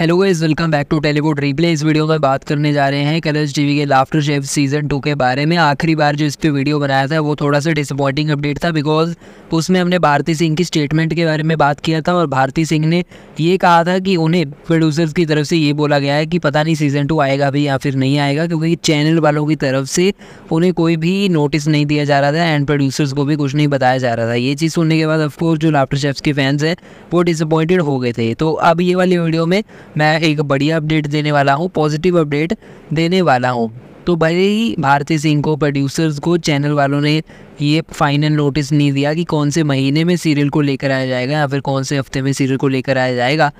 hello guys welcome back to Tellywood replay इस video में बात करने जा रहे हैं कलर्स टीवी के लाफ्टर शेफ सीजन टू के बारे में आखिरी बार जो इस पर वीडियो बनाया था वो थोड़ा सा डिसअपॉइंटिंग अपडेट था बिकॉज उसमें हमने भारती सिंह की स्टेटमेंट के बारे में बात किया था और भारती सिंह ने ये कहा था कि उन्हें प्रोड्यूसर्स की तरफ से ये बोला गया है कि पता नहीं सीज़न टू आएगा भी या फिर नहीं आएगा क्योंकि चैनल वालों की तरफ से उन्हें कोई भी नोटिस नहीं दिया जा रहा था एंड प्रोड्यूसर्स को भी कुछ नहीं बताया जा रहा था ये चीज़ सुनने के बाद ऑफकोर्स जो लाफ्टर शेफ्स के फैंस हैं वो डिसअपॉइंटेड हो गए थे तो अब ये वाली वीडियो में मैं एक बढ़िया अपडेट देने वाला हूँ पॉजिटिव अपडेट देने वाला हूँ तो भले ही भारती सिंह को प्रोड्यूसर्स को चैनल वालों ने ये फाइनल नोटिस नहीं दिया कि कौन से महीने में सीरियल को लेकर आया जाएगा या फिर कौन से हफ्ते में सीरियल को लेकर आया जाएगा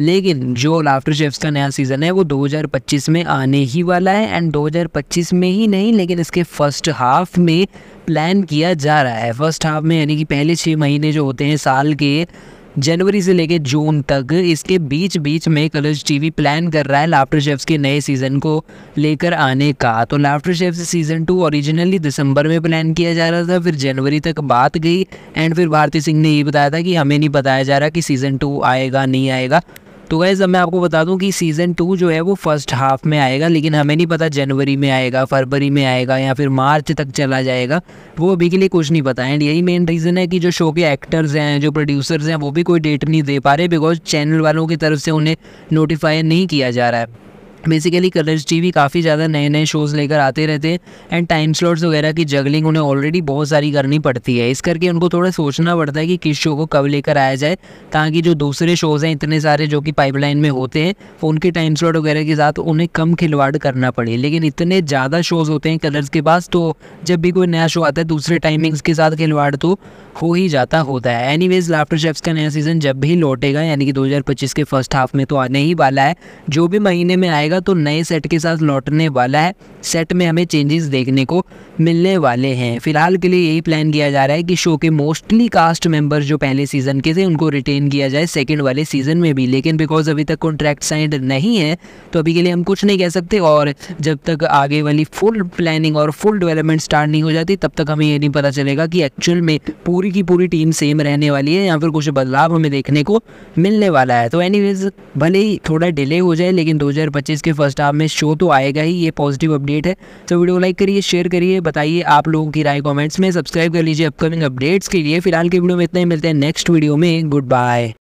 लेकिन जो लाफ्टर शेफ्स का नया सीज़न है वो 2025 में आने ही वाला है एंड 2025 में ही नहीं लेकिन इसके फर्स्ट हाफ में प्लान किया जा रहा है फर्स्ट हाफ में यानी कि पहले छः महीने जो होते हैं साल के जनवरी से लेके जून तक इसके बीच बीच में कलर्स टीवी प्लान कर रहा है लाफ्टर शेफ्स के नए सीज़न को लेकर आने का तो Laughter Chefs season two originally दिसंबर में प्लान किया जा रहा था फिर जनवरी तक बात गई एंड फिर भारती सिंह ने ये बताया था कि हमें नहीं बताया जा रहा कि सीज़न टू आएगा नहीं आएगा तो गाइज अब मैं आपको बता दूं कि सीज़न टू जो है वो फर्स्ट हाफ में आएगा लेकिन हमें नहीं पता जनवरी में आएगा फरवरी में आएगा या फिर मार्च तक चला जाएगा वो अभी के लिए कुछ नहीं पता एंड यही मेन रीज़न है कि जो शो के एक्टर्स हैं जो प्रोड्यूसर्स हैं वो भी कोई डेट नहीं दे पा रहे बिकॉज चैनल वालों की तरफ से उन्हें नोटिफाई नहीं किया जा रहा है बेसिकली कलर्स टीवी काफ़ी ज़्यादा नए नए शोज़ लेकर आते रहते हैं एंड टाइम स्लॉट्स वगैरह की जगलिंग उन्हें ऑलरेडी बहुत सारी करनी पड़ती है इस करके उनको थोड़ा सोचना पड़ता है कि किस शो को कब लेकर आया जाए ताकि जो दूसरे शोज़ हैं इतने सारे जो कि पाइपलाइन में होते हैं उनके टाइम स्लॉट वगैरह के साथ उन्हें कम खिलवाड़ करना पड़े लेकिन इतने ज़्यादा शोज़ होते हैं कलर्स के पास तो जब भी कोई नया शो आता है दूसरे टाइमिंग्स के साथ खिलवाड़ तो हो ही जाता होता है एनी वेज लाफ्टर शेफ्स का नया सीज़न जब भी लौटेगा यानी कि पच्चीस के फर्स्ट हाफ में तो आने ही वाला है जो भी महीने में आएगा तो नए सेट के साथ लौटने वाला है सेट में हमें चेंजेस देखने को मिलने वाले हैं फिलहाल के लिए यही प्लान किया जा रहा है कि शो के मोस्टली कास्ट मेंबर्स जो पहले सीजन के थे उनको रिटेन किया जाए सेकेंड वाले सीजन में भी लेकिन बिकॉज अभी तक कॉन्ट्रैक्ट साइंड नहीं है तो अभी के लिए हम कुछ नहीं कह सकते और जब तक आगे वाली फुल प्लानिंग और फुल डेवलपमेंट स्टार्ट नहीं हो जाती तब तक हमें ये नहीं पता चलेगा कि एक्चुअल में पूरी की पूरी टीम सेम रहने वाली है या फिर कुछ बदलाव हमें देखने को मिलने वाला है तो एनीवेज भले ही थोड़ा डिले हो जाए लेकिन 2025 के फर्स्ट हाफ में शो तो आएगा ही ये पॉजिटिव अपडेट अपडेट है तो वीडियो को लाइक करिए शेयर करिए बताइए आप लोगों की राय कॉमेंट्स में सब्सक्राइब कर लीजिए अपकमिंग अपडेट्स के लिए फिलहाल के वीडियो में इतना ही मिलते हैं नेक्स्ट वीडियो में गुड बाय